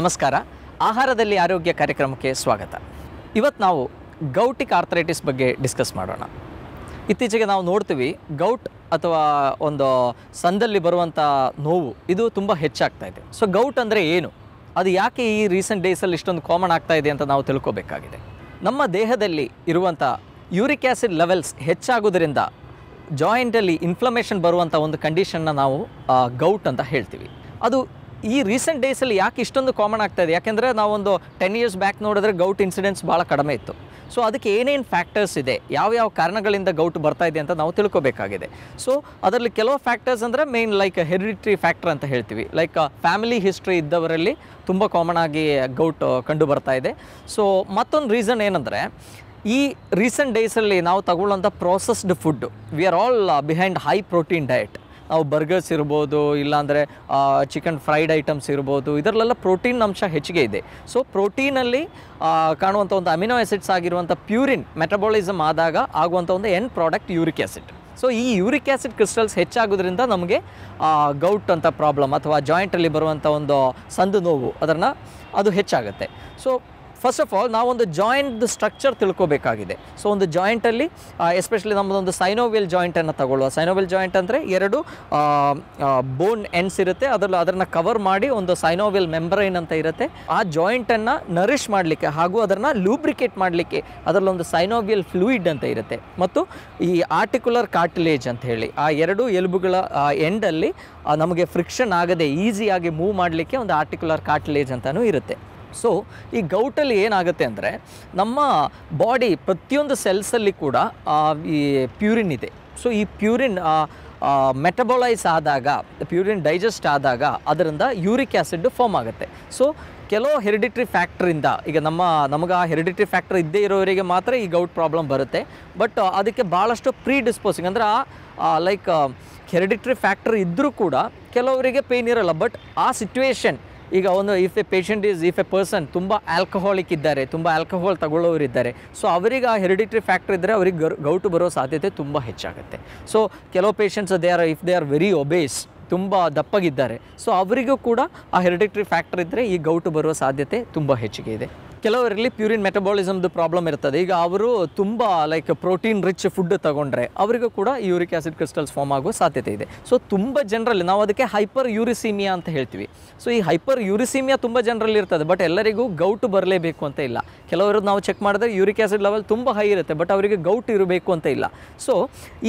ನಮಸ್ಕಾರ ಆಹಾರದಲ್ಲಿ ಆರೋಗ್ಯ ಕಾರ್ಯಕ್ರಮಕ್ಕೆ ಸ್ವಾಗತ ಇವತ್ತು ನಾವು ಗೌಟಿಕ್ ಆರ್ಥರೈಟಿಸ್ ಬಗ್ಗೆ ಡಿಸ್ಕಸ್ ಮಾಡೋಣ ಇತ್ತೀಚೆಗೆ ನಾವು ನೋಡ್ತೀವಿ ಗೌಟ್ ಅಥವಾ ಒಂದು ಸಂದಲ್ಲಿ ಬರುವಂಥ ನೋವು ಇದು ತುಂಬ ಹೆಚ್ಚಾಗ್ತಾ ಇದೆ ಸೊ ಗೌಟ್ ಅಂದರೆ ಏನು ಅದು ಯಾಕೆ ಈ ರೀಸೆಂಟ್ ಡೇಸಲ್ಲಿ ಇಷ್ಟೊಂದು ಕಾಮನ್ ಆಗ್ತಾ ಇದೆ ಅಂತ ನಾವು ತಿಳ್ಕೋಬೇಕಾಗಿದೆ ನಮ್ಮ ದೇಹದಲ್ಲಿ ಇರುವಂಥ ಯೂರಿಕ್ ಆ್ಯಸಿಡ್ ಲೆವೆಲ್ಸ್ ಹೆಚ್ಚಾಗೋದ್ರಿಂದ ಜಾಯಿಂಟಲ್ಲಿ ಇನ್ಫ್ಲಮೇಷನ್ ಬರುವಂಥ ಒಂದು ಕಂಡೀಷನ್ನ ನಾವು ಗೌಟ್ ಅಂತ ಹೇಳ್ತೀವಿ ಅದು ಈ ರೀಸೆಂಟ್ ಡೇಸಲ್ಲಿ ಯಾಕೆ ಇಷ್ಟೊಂದು ಕಾಮನ್ ಆಗ್ತಾ ಇದೆ ಯಾಕೆಂದರೆ ನಾವೊಂದು ಟೆನ್ ಇಯರ್ಸ್ ಬ್ಯಾಕ್ ನೋಡಿದ್ರೆ ಗೌಟ್ ಇನ್ಸಿಡೆನ್ಸ್ ಭಾಳ ಕಡಿಮೆ ಇತ್ತು ಸೊ ಅದಕ್ಕೆ ಏನೇನು ಫ್ಯಾಕ್ಟರ್ಸ್ ಇದೆ ಯಾವ ಯಾವ ಕಾರಣಗಳಿಂದ ಗೌಟ್ ಬರ್ತಾ ಇದೆ ಅಂತ ನಾವು ತಿಳ್ಕೊಬೇಕಾಗಿದೆ ಸೊ ಅದರಲ್ಲಿ ಕೆಲವು ಫ್ಯಾಕ್ಟರ್ಸ್ ಅಂದರೆ ಮೇನ್ ಲೈಕ್ ಹೆರಿಡಿಟ್ರಿ ಫ್ಯಾಕ್ಟರ್ ಅಂತ ಹೇಳ್ತೀವಿ ಲೈಕ್ ಫ್ಯಾಮಿಲಿ ಹಿಸ್ಟ್ರಿ ಇದ್ದವರಲ್ಲಿ ತುಂಬ ಕಾಮನ್ ಆಗಿ ಗೌಟ್ ಕಂಡು ಬರ್ತಾ ಇದೆ ಸೊ ಮತ್ತೊಂದು ರೀಸನ್ ಏನಂದರೆ ಈ ರೀಸೆಂಟ್ ಡೇಸಲ್ಲಿ ನಾವು ತಗೊಳ್ಳೋಂಥ processed food we are all behind high protein diet ನಾವು ಬರ್ಗರ್ಸ್ ಇರ್ಬೋದು ಇಲ್ಲಾಂದರೆ ಚಿಕನ್ ಫ್ರೈಡ್ ಐಟಮ್ಸ್ ಇರ್ಬೋದು ಇದರಲ್ಲೆಲ್ಲ ಪ್ರೋಟೀನ್ ಅಂಶ ಹೆಚ್ಚಿಗೆ ಇದೆ ಸೊ ಪ್ರೋಟೀನಲ್ಲಿ ಕಾಣುವಂಥ ಒಂದು ಅಮಿನೋ ಆ್ಯಸಿಡ್ಸ್ ಆಗಿರುವಂಥ ಪ್ಯೂರಿನ್ ಮೆಟಬಾಲಿಸಮ್ ಆದಾಗ ಆಗುವಂಥ ಒಂದು end product uric acid so ಈ ಯೂರಿಕ್ ಆ್ಯಸಿಡ್ ಕ್ರಿಸ್ಟಲ್ಸ್ ಹೆಚ್ಚಾಗೋದ್ರಿಂದ ನಮಗೆ ಗೌಟ್ ಅಂತ ಪ್ರಾಬ್ಲಮ್ ಅಥವಾ ಜಾಯಿಂಟಲ್ಲಿ ಬರುವಂಥ ಒಂದು ಸಂದು ನೋವು ಅದನ್ನು ಅದು ಹೆಚ್ಚಾಗುತ್ತೆ ಸೊ ಫಸ್ಟ್ ಆಫ್ ಆಲ್ ನಾವೊಂದು ಜಾಯಿಂಟ್ ಸ್ಟ್ರಕ್ಚರ್ ತಿಳ್ಕೋಬೇಕಾಗಿದೆ ಸೊ ಒಂದು ಜಾಯಿಂಟಲ್ಲಿ ಎಸ್ಪೆಷಲಿ ನಮ್ಮದೊಂದು ಸೈನೋವಿಯಲ್ ಜಾಯಿಂಟನ್ನು ತಗೊಳ್ಳುವ ಸೈನೋವೆಲ್ ಜಾಯಿಂಟ್ ಅಂದರೆ ಎರಡು ಬೋನ್ ಎಂಡ್ಸ್ ಇರುತ್ತೆ ಅದರಲ್ಲಿ ಅದನ್ನು ಕವರ್ ಮಾಡಿ ಒಂದು ಸೈನೋವಿಯಲ್ ಮೆಂಬ್ರೈನ್ ಅಂತ ಇರುತ್ತೆ ಆ ಜಾಯಿಂಟನ್ನು ನರಿಷ್ ಮಾಡಲಿಕ್ಕೆ ಹಾಗೂ ಅದನ್ನು ಲೂಬ್ರಿಕೇಟ್ ಮಾಡಲಿಕ್ಕೆ ಅದರಲ್ಲೊಂದು ಸೈನೋವಿಯಲ್ ಫ್ಲೂಯಿಡ್ ಅಂತ ಇರುತ್ತೆ ಮತ್ತು ಈ ಆರ್ಟಿಕ್ಯುಲರ್ ಕಾರ್ಟಿಲೇಜ್ ಅಂತ ಹೇಳಿ ಆ ಎರಡು ಎಲುಬುಗಳ ಎಂಡಲ್ಲಿ ನಮಗೆ ಫ್ರಿಕ್ಷನ್ ಆಗದೆ ಈಸಿಯಾಗಿ ಮೂವ್ ಮಾಡಲಿಕ್ಕೆ ಒಂದು ಆರ್ಟಿಕ್ಯುಲರ್ ಕಾರ್ಟಿಲೇಜ್ ಅಂತಲೂ ಇರುತ್ತೆ ಸೊ ಈ ಗೌಟಲ್ಲಿ ಏನಾಗುತ್ತೆ ಅಂದರೆ ನಮ್ಮ ಬಾಡಿ ಪ್ರತಿಯೊಂದು ಸೆಲ್ಸಲ್ಲಿ ಕೂಡ ಈ ಪ್ಯೂರಿನ್ ಇದೆ ಸೊ ಈ ಪ್ಯೂರಿನ್ ಮೆಟಬೊಲೈಸ್ ಆದಾಗ ಪ್ಯೂರಿನ್ ಡೈಜೆಸ್ಟ್ ಆದಾಗ ಅದರಿಂದ ಯೂರಿಕ್ ಆ್ಯಸಿಡ್ ಫಾರ್ಮ್ ಆಗುತ್ತೆ ಸೊ ಕೆಲವು ಹೆರಿಡಿಟ್ರಿ ಫ್ಯಾಕ್ಟ್ರಿಂದ ಈಗ ನಮ್ಮ ನಮಗೆ ಆ ಹೆರಿಡಿಟ್ರಿ ಫ್ಯಾಕ್ಟ್ರ್ ಇದ್ದೇ ಇರೋವರಿಗೆ ಮಾತ್ರ ಈ ಗೌಟ್ ಪ್ರಾಬ್ಲಮ್ ಬರುತ್ತೆ ಬಟ್ ಅದಕ್ಕೆ ಭಾಳಷ್ಟು ಪ್ರೀ ಡಿಸ್ಪೋಸಿಂಗ್ ಅಂದರೆ ಆ ಲೈಕ್ ಹೆರಿಡಿಟ್ರಿ ಫ್ಯಾಕ್ಟ್ರ್ ಇದ್ದರೂ ಕೂಡ ಕೆಲವರಿಗೆ ಪೇಯ್ನ್ ಇರೋಲ್ಲ ಬಟ್ ಆ ಸಿಚುವೇಷನ್ ಈಗ ಒಂದು if a patient is if a person ತುಂಬ ಆಲ್ಕೋಹಾಲಿಕ್ ಇದ್ದಾರೆ ತುಂಬ ಆಲ್ಕೋಹಾಲ್ ತಗೊಳ್ಳೋರಿದ್ದಾರೆ ಸೊ ಅವರಿಗೆ ಆ ಹೆರಿಡಿಟ್ರಿ ಫ್ಯಾಕ್ಟರ್ ಇದ್ದರೆ ಅವ್ರಿಗೆ ಗೌಟು ಬರೋ ಸಾಧ್ಯತೆ ತುಂಬ ಹೆಚ್ಚಾಗುತ್ತೆ ಸೊ ಕೆಲವು patients they are if they are very obese ತುಂಬ ದಪ್ಪಗಿದ್ದಾರೆ ಸೊ ಅವರಿಗೂ ಕೂಡ ಆ ಹೆರಿಡಿಟ್ರಿ ಫ್ಯಾಕ್ಟರ್ ಇದ್ದರೆ ಈ ಗೌಟು ಬರುವ ಸಾಧ್ಯತೆ ತುಂಬ ಹೆಚ್ಚಿಗೆ ಇದೆ ಕೆಲವರಲ್ಲಿ ಪ್ಯೂರಿನ್ ಮೆಟಬಾಲಿಸಮ್ದು ಪ್ರಾಬ್ಲಮ್ ಇರ್ತದೆ ಈಗ ಅವರು ತುಂಬ ಲೈಕ್ ಪ್ರೋಟೀನ್ ರಿಚ್ ಫುಡ್ ತಗೊಂಡ್ರೆ ಅವರಿಗೂ ಕೂಡ ಯೂರಿಕ್ ಆ್ಯಸಿಡ್ ಕ್ರಿಸ್ಟಲ್ಸ್ ಫಾರ್ಮ್ ಆಗುವ ಸಾಧ್ಯತೆ ಇದೆ ಸೊ ತುಂಬ ಜನರಲ್ಲಿ ನಾವು ಅದಕ್ಕೆ ಹೈಪರ್ ಯೂರಿಸೀಮಿಯಾ ಅಂತ ಹೇಳ್ತೀವಿ ಸೊ ಈ ಹೈಪರ್ ಯೂರಿಸೀಮಿಯಾ ತುಂಬ ಜನರಲ್ಲಿ ಇರ್ತದೆ ಬಟ್ ಎಲ್ಲರಿಗೂ ಗೌಟ್ ಬರಲೇಬೇಕು ಅಂತ ಇಲ್ಲ ಕೆಲವರು ನಾವು ಚೆಕ್ ಮಾಡಿದ್ರೆ ಯೂರಿಕ್ ಆ್ಯಸಿಡ್ ಲೆವೆಲ್ ತುಂಬ ಹೈ ಇರುತ್ತೆ ಬಟ್ ಅವರಿಗೆ ಗೌಟ್ ಇರಬೇಕು ಅಂತ ಇಲ್ಲ ಸೊ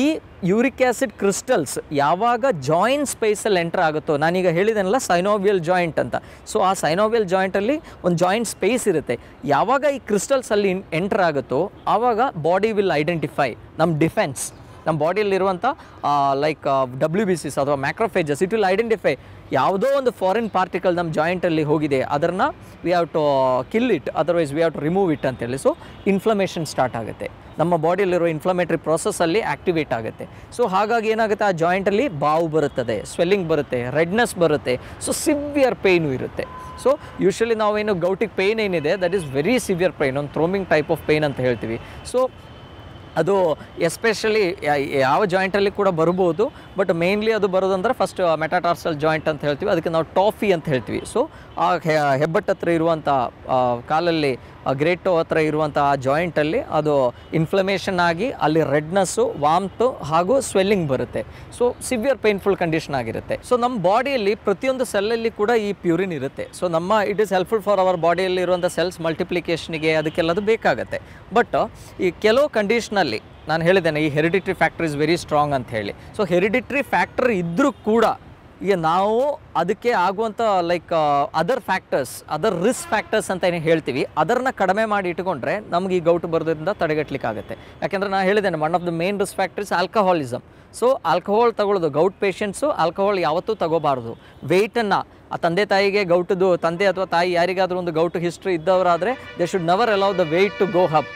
ಈ ಯೂರಿಕ್ ಆ್ಯಸಿಡ್ ಕ್ರಿಸ್ಟಲ್ಸ್ ಯಾವಾಗ ಜಾಯಿಂಟ್ ಸ್ಪೇಸಲ್ಲಿ ಎಂಟರ್ ಆಗುತ್ತೋ ನಾನೀಗ ಹೇಳಿದೆನಲ್ಲ ಸೈನೋವಿಯಲ್ ಜಾಯಿಂಟ್ ಅಂತ ಸೊ ಆ ಸೈನೋವಿಯಲ್ ಜಾಯಿಂಟಲ್ಲಿ ಒಂದು ಜಾಯಿಂಟ್ ಸ್ಪೇಸ್ ಇರುತ್ತೆ ಯಾವಾಗ ಈ ಕ್ರಿಸ್ಟಲ್ಸಲ್ಲಿ ಎಂಟ್ರ್ ಆಗುತ್ತೋ ಆವಾಗ ಬಾಡಿ ವಿಲ್ ಐಡೆಂಟಿಫೈ ನಮ್ಮ ಡಿಫೆನ್ಸ್ ನಮ್ಮ ಬಾಡಿಯಲ್ಲಿರುವಂಥ ಲೈಕ್ ಡಬ್ಲ್ಯೂ ಬಿ ಸಿಸ್ ಅಥವಾ ಮ್ಯಾಕ್ರೋಫೇಜಸ್ ಇಟ್ ವಿಲ್ ಐಡೆಂಟಿಫೈ ಯಾವುದೋ ಒಂದು ಫಾರಿನ್ ಪಾರ್ಟಿಕಲ್ ನಮ್ಮ ಜಾಯಿಂಟಲ್ಲಿ ಹೋಗಿದೆ ಅದನ್ನು we have to kill it otherwise we have to remove it ಅಂತೇಳಿ ಸೊ ಇನ್ಫ್ಲಮೇಷನ್ ಸ್ಟಾರ್ಟ್ ಆಗುತ್ತೆ ನಮ್ಮ ಬಾಡಿಯಲ್ಲಿರೋ ಇನ್ಫ್ಲಮೇಟ್ರಿ ಪ್ರೊಸೆಸಲ್ಲಿ ಆ್ಯಕ್ಟಿವೇಟ್ ಆಗುತ್ತೆ ಸೊ ಹಾಗಾಗಿ ಏನಾಗುತ್ತೆ ಆ ಜಾಯಿಂಟಲ್ಲಿ ಬಾವು ಬರುತ್ತದೆ ಸ್ವೆಲ್ಲಿಂಗ್ ಬರುತ್ತೆ ರೆಡ್ನೆಸ್ ಬರುತ್ತೆ ಸೊ ಸಿವಿಯರ್ ಪೇಯ್ನು ಇರುತ್ತೆ ಸೊ ಯೂಶ್ವಲಿ ನಾವೇನು ಗೌಟಿಕ್ ಪೇಯ್ನ್ ಏನಿದೆ that is very severe pain ಒಂದು ಥ್ರೋಮಿಂಗ್ ಟೈಪ್ ಆಫ್ ಪೇಯ್ನ್ ಅಂತ ಹೇಳ್ತೀವಿ ಸೊ ಅದು ಎಸ್ಪೆಷಲಿ ಯಾವ ಜಾಯಿಂಟಲ್ಲಿ ಕೂಡ ಬರ್ಬೋದು ಬಟ್ ಮೇಯ್ನ್ಲಿ ಅದು ಬರೋದಂದ್ರೆ ಫಸ್ಟ್ ಮೆಟಾಟಾರ್ಸಲ್ ಜಾಯಿಂಟ್ ಅಂತ ಹೇಳ್ತೀವಿ ಅದಕ್ಕೆ ನಾವು ಟಾಫಿ ಅಂತ ಹೇಳ್ತೀವಿ ಸೊ ಆ ಹೆಬ್ಬಟ್ಟು ಹತ್ರ ಇರುವಂಥ ಕಾಲಲ್ಲಿ ಗ್ರೇಟ್ ಟೋ ಹತ್ರ ಇರುವಂಥ ಆ ಜಾಯಿಂಟಲ್ಲಿ ಅದು ಇನ್ಫ್ಲಮೇಷನ್ ಆಗಿ ಅಲ್ಲಿ ರೆಡ್ನೆಸ್ಸು ವಾಮ್ತು ಹಾಗೂ ಸ್ವೆಲ್ಲಿಂಗ್ ಬರುತ್ತೆ ಸೊ ಸಿವಿಯರ್ ಪೇನ್ಫುಲ್ ಕಂಡೀಷನ್ ಆಗಿರುತ್ತೆ ಸೊ ನಮ್ಮ ಬಾಡಿಯಲ್ಲಿ ಪ್ರತಿಯೊಂದು ಸೆಲ್ಲಲ್ಲಿ ಕೂಡ ಈ ಪ್ಯೂರಿನ್ ಇರುತ್ತೆ ಸೊ ನಮ್ಮ it is helpful for our ಬಾಡಿಯಲ್ಲಿ ಇರುವಂಥ ಸೆಲ್ಸ್ ಮಲ್ಟಿಪ್ಲಿಕೇಶನ್ಗೆ ಅದಕ್ಕೆಲ್ಲದು ಬೇಕಾಗುತ್ತೆ ಬಟ್ ಈ ಕೆಲವು ಕಂಡೀಷನ್ ಅಲ್ಲಿ ನಾನು ಹೇಳಿದ್ದೇನೆ ಈ hereditary factor is very strong ಅಂತ ಹೇಳಿ ಸೊ ಹೆರಿಡಿಟ್ರಿ ಫ್ಯಾಕ್ಟ್ರಿ ಇದ್ದರೂ ಕೂಡ ಈಗ ನಾವು ಅದಕ್ಕೆ ಆಗುವಂಥ like other factors other risk factors ಅಂತ ಏನು ಹೇಳ್ತೀವಿ ಅದರನ್ನ ಕಡಿಮೆ ಮಾಡಿ ಇಟ್ಕೊಂಡ್ರೆ ನಮಗೆ ಈ ಗೌಟ್ ಬರೋದ್ರಿಂದ ತಡೆಗಟ್ಟಲಿಕ್ಕಾಗುತ್ತೆ ಯಾಕೆಂದರೆ ನಾನು ಹೇಳಿದ್ದೇನೆ one of the main risk factors alcoholism so alcohol ತಗೊಳ್ಳೋದು ಗೌಟ್ ಪೇಷೆಂಟ್ಸು ಆಲ್ಕೋಹಾಲ್ ಯಾವತ್ತೂ ತಗೋಬಾರ್ದು ವೆಯ್ಟನ್ನು ಆ ತಂದೆ ತಾಯಿಗೆ ಗೌಟ್ದು ತಂದೆ ಅಥವಾ ತಾಯಿ ಯಾರಿಗಾದರೂ ಒಂದು ಗೌಟ್ ಹಿಸ್ಟ್ರಿ ಇದ್ದವರಾದರೆ they should never allow the weight to go up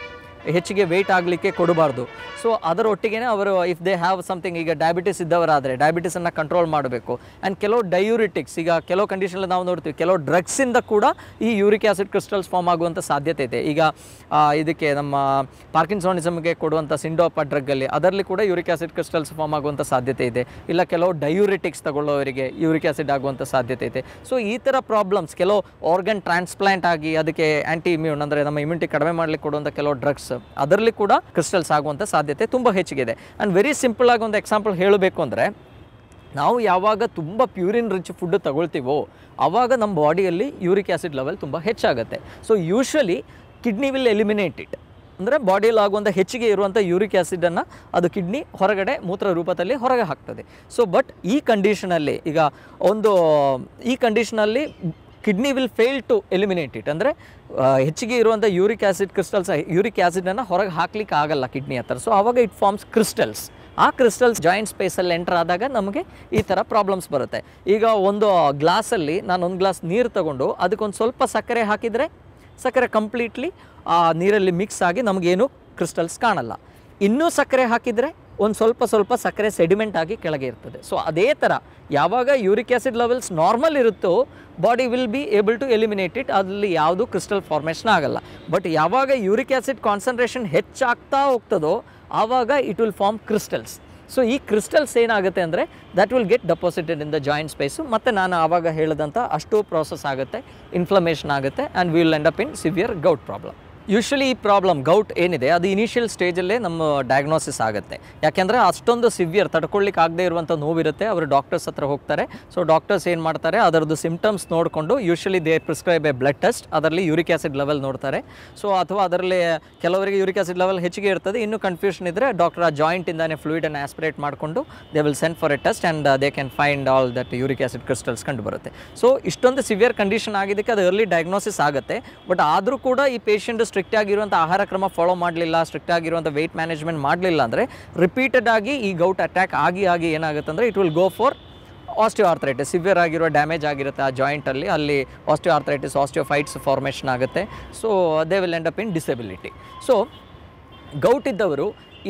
ಹೆಚ್ಚಿಗೆ ವೆಯ್ಟ್ ಆಗಲಿಕ್ಕೆ ಕೊಡಬಾರ್ದು ಸೊ ಅದರ ಅವರು ಇಫ್ ದೇ ಹ್ಯಾವ್ ಸಮಥಿಂಗ್ ಈಗ ಡಯಾಬಿಟಿಸ್ ಇದ್ದವರಾದರೆ ಡಯಾಬಿಟಿಸನ್ನು ಕಂಟ್ರೋಲ್ ಮಾಡಬೇಕು ಆ್ಯಂಡ್ ಕೆಲವು ಡಯೂರಿಟಿಕ್ಸ್ ಈಗ ಕೆಲವು ಕಂಡೀಷನಲ್ಲಿ ನಾವು ನೋಡ್ತೀವಿ ಕೆಲವು ಡ್ರಗ್ಸಿಂದ ಕೂಡ ಈ ಯೂರಿಕ್ ಆ್ಯಸಿಡ್ ಕ್ರಿಸ್ಟಲ್ಸ್ ಫಾರ್ಮ್ ಆಗುವಂಥ ಸಾಧ್ಯತೆ ಇದೆ ಈಗ ಇದಕ್ಕೆ ನಮ್ಮ ಪಾರ್ಕಿನ್ಸೋನಿಸಮ್ಗೆ ಕೊಡುವಂಥ ಸಿಂಡೋಪ ಡ್ರಗ್ಗಲ್ಲಿ ಅದರಲ್ಲಿ ಕೂಡ ಯೂರಿಕ್ ಆ್ಯಸಿಡ್ ಕ್ರಿಸ್ಟಲ್ಸ್ ಫಾರ್ಮ್ ಆಗುವಂಥ ಸಾಧ್ಯತೆ ಇದೆ ಇಲ್ಲ ಕೆಲವು ಡಯೂರಿಟಿಕ್ಸ್ ತಗೊಳ್ಳೋವರಿಗೆ ಯೂರಿಕ್ ಆ್ಯಸಿಡ್ ಆಗುವಂಥ ಸಾಧ್ಯತೆ ಇದೆ ಸೊ ಈ ಥರ ಪ್ರಾಬ್ಲಮ್ಸ್ ಕೆಲವು ಆರ್ಗನ್ ಟ್ರಾನ್ಸ್ಪ್ಲಾಂಟ್ ಆಗಿ ಅದಕ್ಕೆ ಆ್ಯಂಟಿ ಇಮ್ಯೂನ್ ಅಂದರೆ ನಮ್ಮ ಇಮ್ಯುನಿಟಿ ಕಡಿಮೆ ಮಾಡಲಿಕ್ಕೆ ಕೊಡುವಂಥ ಕೆಲವು ಡ್ರಗ್ಸ್ ಅದರಲ್ಲಿ ಕೂಡ ಕ್ರಿಸ್ಟಲ್ಸ್ ಆಗುವಂಥ ಸಾಧ್ಯತೆ ತುಂಬ ಹೆಚ್ಚಿಗೆ ಇದೆ ಆ್ಯಂಡ್ ವೆರಿ ಸಿಂಪಲ್ ಆಗಿ ಒಂದು ಎಕ್ಸಾಂಪಲ್ ಹೇಳಬೇಕು ಅಂದರೆ ನಾವು ಯಾವಾಗ ತುಂಬ ಪ್ಯೂರಿನ್ ರಿಚ್ ಫುಡ್ ತಗೊಳ್ತೀವೋ ಆವಾಗ ನಮ್ಮ ಬಾಡಿಯಲ್ಲಿ ಯೂರಿಕ್ ಆ್ಯಸಿಡ್ ಲೆವೆಲ್ ತುಂಬ ಹೆಚ್ಚಾಗುತ್ತೆ so usually kidney will eliminate it ಅಂದರೆ ಬಾಡಿಯಲ್ಲಿ ಆಗುವಂಥ ಹೆಚ್ಚಿಗೆ ಇರುವಂಥ ಯೂರಿಕ್ ಆ್ಯಸಿಡನ್ನು ಅದು ಕಿಡ್ನಿ ಹೊರಗಡೆ ಮೂತ್ರ ರೂಪದಲ್ಲಿ ಹೊರಗೆ ಹಾಕ್ತದೆ ಸೊ ಬಟ್ ಈ ಕಂಡೀಷನಲ್ಲಿ ಈಗ ಒಂದು ಈ ಕಂಡೀಷನಲ್ಲಿ kidney will fail to eliminate it ಅಂದರೆ ಹೆಚ್ಚಿಗೆ ಇರುವಂಥ ಯೂರಿಕ್ ಆ್ಯಸಿಡ್ ಕ್ರಿಸ್ಟಲ್ಸ್ ಯೂರಿಕ್ ಆ್ಯಸಿಡನ್ನು ಹೊರಗೆ ಹಾಕ್ಲಿಕ್ಕೆ ಆಗಲ್ಲ ಕಿಡ್ನಿ ಹತ್ತಿರ ಸೊ ಆವಾಗ ಇಟ್ ಫಾರ್ಮ್ಸ್ ಕ್ರಿಸ್ಟಲ್ಸ್ ಆ ಕ್ರಿಸ್ಟಲ್ಸ್ ಜಾಯಿಂಟ್ ಸ್ಪೇಸಲ್ಲಿ ಎಂಟರ್ ಆದಾಗ ನಮಗೆ ಈ ಥರ ಪ್ರಾಬ್ಲಮ್ಸ್ ಬರುತ್ತೆ ಈಗ ಒಂದು ಗ್ಲಾಸಲ್ಲಿ ನಾನು ಒಂದು ಗ್ಲಾಸ್ ನೀರು ತಗೊಂಡು ಅದಕ್ಕೊಂದು ಸ್ವಲ್ಪ ಸಕ್ಕರೆ ಹಾಕಿದರೆ ಸಕ್ಕರೆ ಕಂಪ್ಲೀಟ್ಲಿ ಆ ನೀರಲ್ಲಿ ಮಿಕ್ಸ್ ಆಗಿ ನಮಗೇನು ಕ್ರಿಸ್ಟಲ್ಸ್ ಕಾಣಲ್ಲ ಇನ್ನೂ ಸಕ್ಕರೆ ಹಾಕಿದರೆ ಒಂದು ಸ್ವಲ್ಪ ಸ್ವಲ್ಪ ಸಕ್ಕರೆ ಸೆಡಿಮೆಂಟ್ ಆಗಿ ಕೆಳಗೆ ಇರ್ತದೆ ಸೊ ಅದೇ ಥರ ಯಾವಾಗ ಯೂರಿಕ್ ಆ್ಯಸಿಡ್ ಲೆವೆಲ್ಸ್ ನಾರ್ಮಲ್ ಇರುತ್ತೋ body will be able to eliminate it ಅದರಲ್ಲಿ ಯಾವುದು ಕ್ರಿಸ್ಟಲ್ ಫಾರ್ಮೇಷನ್ ಆಗಲ್ಲ ಬಟ್ ಯಾವಾಗ ಯೂರಿಕ್ ಆ್ಯಸಿಡ್ ಕಾನ್ಸಂಟ್ರೇಷನ್ ಹೆಚ್ಚಾಗ್ತಾ ಹೋಗ್ತದೋ ಆವಾಗ it will form crystals so ಈ ಕ್ರಿಸ್ಟಲ್ಸ್ ಏನಾಗುತ್ತೆ ಅಂದರೆ that will get deposited in the joint space ಮತ್ತು ನಾನು ಆವಾಗ ಹೇಳಿದಂಥ ಅಷ್ಟು ಪ್ರಾಸೆಸ್ ಆಗುತ್ತೆ ಇನ್ಫ್ಲಮೇಷನ್ ಆಗುತ್ತೆ and will end up in severe gout problem usually ಈ ಪ್ರಾಬ್ಲಮ್ ಗೌಟ್ ಏನಿದೆ ಅದು ಇನಿಷಿಯಲ್ ಸ್ಟೇಜಲ್ಲೇ ನಮ್ಮ ಡಯಾಗ್ನೋಸಿಸ್ ಆಗುತ್ತೆ ಯಾಕೆಂದರೆ ಅಷ್ಟೊಂದು ಸಿವಿಯರ್ ತಡ್ಕೊಳ್ಳಿಕ್ಕೆ ಆಗದೇ ಇರುವಂಥ ನೋವಿರುತ್ತೆ ಅವರು ಡಾಕ್ಟರ್ಸ್ ಹತ್ರ ಹೋಗ್ತಾರೆ ಸೊ ಡಾಕ್ಟರ್ಸ್ ಏನು ಮಾಡ್ತಾರೆ ಅದರದ್ದು ಸಿಂಪ್ಟಮ್ಸ್ ನೋಡಿಕೊಂಡು usually they prescribe a blood test ಅದರಲ್ಲಿ ಯೂರಿಕ್ ಆ್ಯಸಿಡ್ ಲೆವೆಲ್ ನೋಡ್ತಾರೆ ಸೊ ಅಥವಾ ಅದರಲ್ಲಿ ಕೆಲವರಿಗೆ ಯೂರಿಕ್ ಆಸಿಡ್ ಲೆವೆಲ್ ಹೆಚ್ಚಿಗೆ ಇರ್ತದೆ ಇನ್ನೂ ಕನ್ಫ್ಯೂಷನ್ ಇದ್ದರೆ ಡಾಕ್ಟರ್ ಆ ಜಾಯಿಂಟಿಂದಾನೆ ಫ್ಲೂಯಿಡನ್ನು ಆಸ್ಪಿರೇಟ್ ಮಾಡಿಕೊಂಡು they will send for a test and they can find all that uric acid crystals ಕಂಡು ಬರುತ್ತೆ ಸೊ ಇಷ್ಟೊಂದು ಸಿವಿಯರ್ ಕಂಡೀಷನ್ ಆಗಿದ್ದಕ್ಕೆ ಅದು ಅರ್ಲಿ ಡಯಾಗ್ನೋಸಿಸ್ ಆಗುತ್ತೆ ಬಟ್ ಆದರೂ ಕೂಡ ಈ ಪೇಷಂಟ್ ಸ್ಟ್ರಿಕ್ಟ್ ಆಗಿರುವಂಥ ಆಹಾರ ಕ್ರಮ ಫಾಲೋ ಮಾಡಲಿಲ್ಲ ಸ್ಟ್ರಿಕ್ಟ್ ಆಗಿರುವಂಥ ವೆಯ್ಟ್ ಮ್ಯಾನೇಜ್ಮೆಂಟ್ ಮಾಡಲಿಲ್ಲ ಅಂದರೆ ರಿಪೀಟೆಡ್ ಆಗಿ ಈ ಗೌಟ್ ಅಟ್ಯಾಕ್ ಆಗಿ ಆಗಿ ಏನಾಗುತ್ತೆ ಅಂದರೆ it will go for osteoarthritis severe ಆಗಿರೋ ಡ್ಯಾಮೇಜ್ ಆಗಿರುತ್ತೆ ಆ ಜಾಯಿಂಟಲ್ಲಿ ಅಲ್ಲಿ osteoarthritis osteophytes formation ಆಗುತ್ತೆ so they will end up in disability so gout ಇದ್ದವರು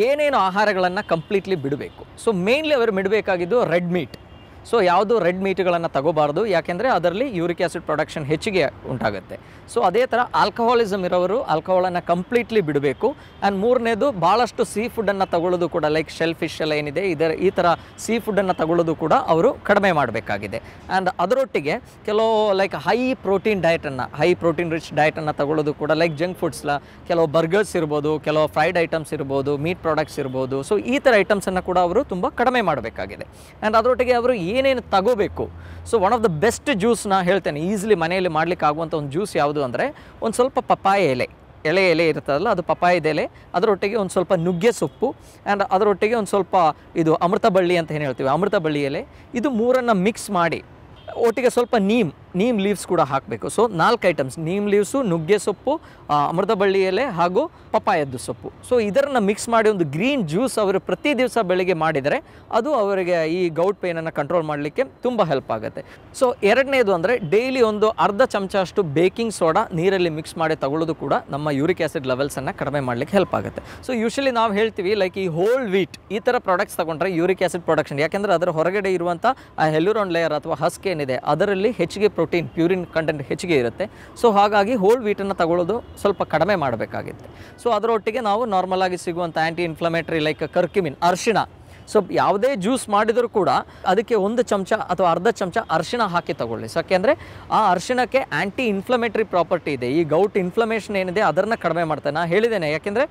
ಏನೇನು ಆಹಾರಗಳನ್ನು ಕಂಪ್ಲೀಟ್ಲಿ ಬಿಡಬೇಕು ಸೊ ಮೇನ್ಲಿ ಅವರು ಬಿಡಬೇಕಾಗಿದ್ದು ರೆಡ್ ಮೀಟ್ ಸೊ ಯಾವುದು ರೆಡ್ ಮೀಟ್ಗಳನ್ನು ತಗೋಬಾರ್ದು ಯಾಕೆಂದರೆ ಅದರಲ್ಲಿ ಯೂರಿಕ್ ಆ್ಯಸಿಡ್ ಪ್ರೊಡಕ್ಷನ್ ಹೆಚ್ಚಿಗೆ ಉಂಟಾಗುತ್ತೆ ಸೊ ಅದೇ ಥರ ಆಲ್ಕೋಹಾಲಿಸಮ್ ಇರೋರು ಆಲ್ಕಹಾಲನ್ನು ಕಂಪ್ಲೀಟ್ಲಿ ಬಿಡಬೇಕು ಆ್ಯಂಡ್ ಮೂರನೇದು ಭಾಳಷ್ಟು ಸೀ ಫುಡ್ಡನ್ನು ತಗೊಳ್ಳೋದು ಕೂಡ ಲೈಕ್ ಶೆಲ್ ಫಿಶ್ ಎಲ್ಲ ಏನಿದೆ ಇದರ ಈ ಥರ ಸೀ ಫುಡ್ಡನ್ನು ತಗೊಳ್ಳೋದು ಕೂಡ ಅವರು ಕಡಿಮೆ ಮಾಡಬೇಕಾಗಿದೆ ಆ್ಯಂಡ್ ಅದರೊಟ್ಟಿಗೆ ಕೆಲವು ಲೈಕ್ ಹೈ ಪ್ರೋಟೀನ್ ಡಯಟನ್ನು ಹೈ ಪ್ರೋಟೀನ್ ರಿಚ್ ಡಯಟನ್ನು ತಗೊಳ್ಳೋದು ಕೂಡ ಲೈಕ್ ಜಂಕ್ ಫುಡ್ಸ್ಲ ಕೆಲವು ಬರ್ಗರ್ಸ್ ಇರ್ಬೋದು ಕೆಲವು ಫ್ರೈಡ್ ಐಟಮ್ಸ್ ಇರ್ಬೋದು ಮೀಟ್ ಪ್ರಾಡಕ್ಟ್ಸ್ ಇರ್ಬೋದು ಸೊ ಈ ಥರ ಐಟಮ್ಸನ್ನು ಕೂಡ ಅವರು ತುಂಬ ಕಡಿಮೆ ಮಾಡಬೇಕಾಗಿದೆ ಆ್ಯಂಡ್ ಅದರೊಟ್ಟಿಗೆ ಅವರು ಈ ಏನೇನು ತಗೋಬೇಕು so one of the best ಜ್ಯೂಸ್ನ ಹೇಳ್ತೇನೆ ಈಸಿಲಿ ಮನೆಯಲ್ಲಿ ಮಾಡಲಿಕ್ಕೆ ಆಗುವಂಥ ಒಂದು ಜ್ಯೂಸ್ ಯಾವುದು ಅಂದರೆ ಒಂದು ಸ್ವಲ್ಪ ಪಪ್ಪಾಯ ಎಲೆ ಎಲೆ ಎಲೆ ಇರ್ತದಲ್ಲ ಅದು ಪಪಾಯದ ಎಲೆ ಅದರೊಟ್ಟಿಗೆ ಒಂದು ಸ್ವಲ್ಪ ನುಗ್ಗೆ ಸೊಪ್ಪು ಆ್ಯಂಡ್ ಅದರೊಟ್ಟಿಗೆ ಒಂದು ಸ್ವಲ್ಪ ಇದು ಅಮೃತ ಬಳ್ಳಿ ಅಂತ ಏನು ಹೇಳ್ತೀವಿ ಅಮೃತ ಬಳ್ಳಿ ಎಲೆ ಇದು ಮೂರನ್ನು ಮಿಕ್ಸ್ ಮಾಡಿ ಒಟ್ಟಿಗೆ ಸ್ವಲ್ಪ ನೀಮ್ ನೀಮ್ ಲೀವ್ಸ್ ಕೂಡ ಹಾಕಬೇಕು ಸೊ ನಾಲ್ಕು ಐಟಮ್ಸ್ ನೀಮ್ ಲೀವ್ಸು ನುಗ್ಗೆ ಸೊಪ್ಪು ಅಮೃತಬಳ್ಳಿ ಎಲೆ ಹಾಗೂ ಪಪ್ಪಾಯದ್ದು ಸೊಪ್ಪು ಸೊ ಇದರನ್ನು ಮಿಕ್ಸ್ ಮಾಡಿ ಒಂದು ಗ್ರೀನ್ ಜ್ಯೂಸ್ ಅವರು ಪ್ರತಿ ದಿವಸ ಬೆಳಿಗ್ಗೆ ಮಾಡಿದರೆ ಅದು ಅವರಿಗೆ ಈ ಗೌಟ್ ಪೇನನ್ನು ಕಂಟ್ರೋಲ್ ಮಾಡಲಿಕ್ಕೆ ತುಂಬ ಹೆಲ್ಪ್ ಆಗುತ್ತೆ ಸೊ ಎರಡನೇದು ಅಂದರೆ ಡೈಲಿ ಒಂದು ಅರ್ಧ ಚಮಚ ಅಷ್ಟು ಬೇಕಿಂಗ್ ಸೋಡಾ ನೀರಲ್ಲಿ ಮಿಕ್ಸ್ ಮಾಡಿ ತಗೊಳ್ಳೋದು ಕೂಡ ನಮ್ಮ ಯೂರಿಕ್ ಆ್ಯಸಿಡ್ ಲೆವೆಲ್ಸನ್ನು ಕಡಿಮೆ ಮಾಡಲಿಕ್ಕೆ ಹೆಲ್ಪ್ ಆಗುತ್ತೆ ಸೊ ಯೂಶಲಿ ನಾವು ಹೇಳ್ತೀವಿ ಲೈಕ್ ಈ ಹೋಲ್ ವೀಟ್ ಈ ಥರ ಪ್ರಾಡಕ್ಟ್ಸ್ ತೊಗೊಂಡ್ರೆ ಯೂರಿಕ್ ಆ್ಯಸಿಡ್ ಪ್ರೊಡಕ್ಷನ್ ಯಾಕೆಂದರೆ ಅದರ ಹೊರಗಡೆ ಇರುವಂಥ ಆ ಹೆಲ್ಯೂರಾನ್ ಲೇಯರ್ ಅಥವಾ ಹಸ್ಕ್ ಏನಿದೆ ಅದರಲ್ಲಿ ಹೆಚ್ಚಿಗೆ ಪ್ರೋಟೀನ್ ಪ್ಯೂರಿನ್ ಕಂಟೆಂಟ್ ಹೆಚ್ಚಿಗೆ ಇರುತ್ತೆ ಸೊ ಹಾಗಾಗಿ ಹೋಲ್ ವೀಟನ್ನು ತಗೊಳ್ಳೋದು ಸ್ವಲ್ಪ ಕಡಿಮೆ ಮಾಡಬೇಕಾಗಿತ್ತು ಸೊ ಅದರೊಟ್ಟಿಗೆ ನಾವು ನಾರ್ಮಲಾಗಿ ಸಿಗುವಂಥ ಆ್ಯಂಟಿ ಇನ್ಫ್ಲಮೇಟರಿ ಲೈಕ್ ಕರ್ಕಿಮಿನ್ ಅರ್ಶಿಣ ಸೊ ಯಾವುದೇ ಜ್ಯೂಸ್ ಮಾಡಿದರೂ ಕೂಡ ಅದಕ್ಕೆ ಒಂದು ಚಮಚ ಅಥವಾ ಅರ್ಧ ಚಮಚ ಅರ್ಶಿಣ ಹಾಕಿ ತಗೊಳ್ಳಿ ಸೊ ಆ ಅರ್ಶಿಣಕ್ಕೆ ಆ್ಯಂಟಿ ಇನ್ಫ್ಲಮೇಟರಿ ಪ್ರಾಪರ್ಟಿ ಇದೆ ಈ ಗೌಟ್ ಇನ್ಫ್ಲಮೇಷನ್ ಏನಿದೆ ಅದನ್ನು ಕಡಿಮೆ ಮಾಡ್ತೇನೆ ನಾನು ಹೇಳಿದ್ದೇನೆ ಯಾಕೆಂದರೆ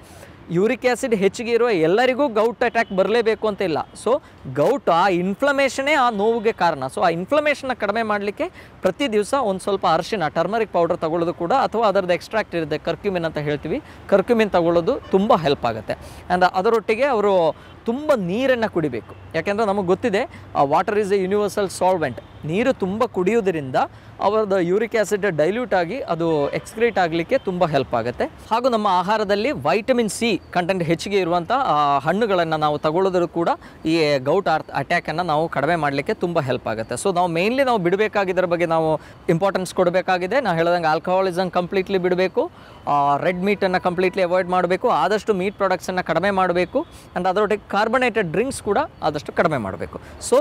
ಯೂರಿಕ್ ಆ್ಯಸಿಡ್ ಹೆಚ್ಚಿಗೆ ಇರುವ ಎಲ್ಲರಿಗೂ ಗೌಟ್ ಅಟ್ಯಾಕ್ ಬರಲೇಬೇಕು ಅಂತ ಇಲ್ಲ ಸೊ ಗೌಟ್ ಆ ಇನ್ಫ್ಲಮೇಷನೇ ಆ ನೋವಿಗೆ ಕಾರಣ ಸೊ ಆ ಇನ್ಫ್ಲಮೇಷನ್ನ ಕಡಿಮೆ ಮಾಡಲಿಕ್ಕೆ ಪ್ರತಿ ದಿವಸ ಒಂದು ಸ್ವಲ್ಪ ಅರಿಶಿನ ಟರ್ಮರಿಕ್ ಪೌಡರ್ ತಗೊಳ್ಳೋದು ಕೂಡ ಅಥವಾ ಅದರದ್ದು ಎಕ್ಸ್ಟ್ರಾಕ್ಟ್ ಇರುತ್ತೆ ಕರ್ಕ್ಯುಮಿನ್ ಅಂತ ಹೇಳ್ತೀವಿ ಕರ್ಕ್ಯುಮಿನ್ ತಗೊಳ್ಳೋದು ತುಂಬ ಹೆಲ್ಪ್ ಆಗುತ್ತೆ ಆ್ಯಂಡ್ ಅದರೊಟ್ಟಿಗೆ ಅವರು ತುಂಬ ನೀರನ್ನು ಕುಡಿಬೇಕು ಯಾಕೆಂದರೆ ನಮಗೆ ಗೊತ್ತಿದೆ water is a universal solvent ನೀರು ತುಂಬ ಕುಡಿಯೋದ್ರಿಂದ ಅವರದ ಯೂರಿಕ್ ಆ್ಯಸಿಡ್ ಡೈಲ್ಯೂಟ್ ಆಗಿ ಅದು ಎಕ್ಸ್ಕ್ರೀಟ್ ಆಗಲಿಕ್ಕೆ ತುಂಬ ಹೆಲ್ಪ್ ಆಗುತ್ತೆ ಹಾಗೂ ನಮ್ಮ ಆಹಾರದಲ್ಲಿ ವೈಟಮಿನ್ ಸಿ ಕಂಟೆಂಟ್ ಹೆಚ್ಚಿಗೆ ಇರುವಂಥ ಹಣ್ಣುಗಳನ್ನು ನಾವು ತಗೊಳ್ಳೋದ್ರೂ ಕೂಡ ಈ ಗೌಟ್ ಆರ್ ಅಟ್ಯಾಕನ್ನು ನಾವು ಕಡಿಮೆ ಮಾಡಲಿಕ್ಕೆ ತುಂಬ ಹೆಲ್ಪ್ ಆಗುತ್ತೆ ಸೊ ನಾವು ಮೇನ್ಲಿ ನಾವು ಬಿಡಬೇಕಾಗಿದ್ದರ ಬಗ್ಗೆ ನಾವು ಇಂಪಾರ್ಟೆನ್ಸ್ ಕೊಡಬೇಕಾಗಿದೆ ನಾವು ಹೇಳ್ದಂಗೆ ಆಲ್ಕೋಹಾಲಿಸಮ್ ಕಂಪ್ಲೀಟ್ಲಿ ಬಿಡಬೇಕು ರೆಡ್ ಮೀಟನ್ನು ಕಂಪ್ಲೀಟ್ಲಿ ಅವಾಯ್ಡ್ ಮಾಡಬೇಕು ಆದಷ್ಟು ಮೀಟ್ ಪ್ರಾಡಕ್ಟ್ಸನ್ನು ಕಡಿಮೆ ಮಾಡಬೇಕು ಆ್ಯಂಡ್ ಅದರೊಟ್ಟಿಗೆ ಕಾರ್ಬನೇಟೆಡ್ ಡ್ರಿಂಕ್ಸ್ ಕೂಡ ಆದಷ್ಟು ಕಡಿಮೆ ಮಾಡಬೇಕು ಸೊ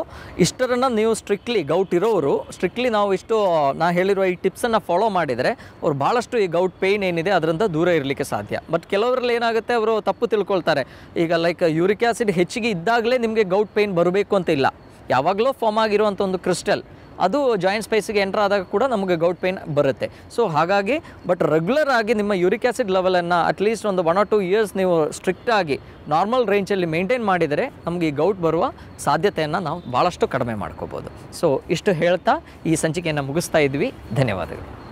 ಇಷ್ಟರನ್ನು ನೀವು ಸ್ಟ್ರಿಕ್ಟ್ಲಿ ಗೌಟ್ ಇರೋರು ಸ್ಟ್ರಿಕ್ಟ್ಲಿ ನಾವು ಇಷ್ಟು ನಾ ಹೇಳಿರುವ ಈ ಟಿಪ್ಸನ್ನು ಫಾಲೋ ಮಾಡಿದರೆ ಅವ್ರು ಭಾಳಷ್ಟು ಈ ಗೌಟ್ ಪೇಯ್ನ್ ಏನಿದೆ ಅದರಿಂದ ದೂರ ಇರಲಿಕ್ಕೆ ಸಾಧ್ಯ ಬಟ್ ಕೆಲವರಲ್ಲಿ ಏನಾಗುತ್ತೆ ಅವರು ತಪ್ಪು ತಿಳ್ಕೊಳ್ತಾರೆ ಈಗ ಲೈಕ್ ಯೂರಿಕ್ ಆ್ಯಸಿಡ್ ಹೆಚ್ಚಿಗೆ ಇದ್ದಾಗಲೇ ನಿಮಗೆ ಗೌಟ್ ಪೇಯ್ನ್ ಬರಬೇಕು ಅಂತ ಇಲ್ಲ ಯಾವಾಗಲೂ ಫಾರ್ಮ್ ಆಗಿರುವಂಥ ಒಂದು ಕ್ರಿಸ್ಟಲ್ ಅದು ಜಾಯಿಂಟ್ ಸ್ಪೇಸಿಗೆ ಎಂಟರ್ ಆದಾಗ ಕೂಡ ನಮಗೆ ಗೌಟ್ ಪೇನ್ ಬರುತ್ತೆ ಸೊ ಹಾಗಾಗಿ ಬಟ್ ರೆಗ್ಯುಲರ್ ಆಗಿ ನಿಮ್ಮ ಯೂರಿಕ್ ಆ್ಯಸಿಡ್ ಲೆವೆಲನ್ನು ಅಟ್ಲೀಸ್ಟ್ ಒಂದು ಒನ್ ಆರ್ ಟು ಇಯರ್ಸ್ ನೀವು ಸ್ಟ್ರಿಕ್ಟಾಗಿ ನಾರ್ಮಲ್ ರೇಂಜಲ್ಲಿ ಮೇಂಟೈನ್ ಮಾಡಿದರೆ ನಮಗೆ ಈ ಗೌಟ್ ಬರುವ ಸಾಧ್ಯತೆಯನ್ನು ನಾವು ಭಾಳಷ್ಟು ಕಡಿಮೆ ಮಾಡ್ಕೋಬೋದು ಸೊ ಇಷ್ಟು ಹೇಳ್ತಾ ಈ ಸಂಚಿಕೆಯನ್ನು ಮುಗಿಸ್ತಾ ಇದ್ವಿ ಧನ್ಯವಾದಗಳು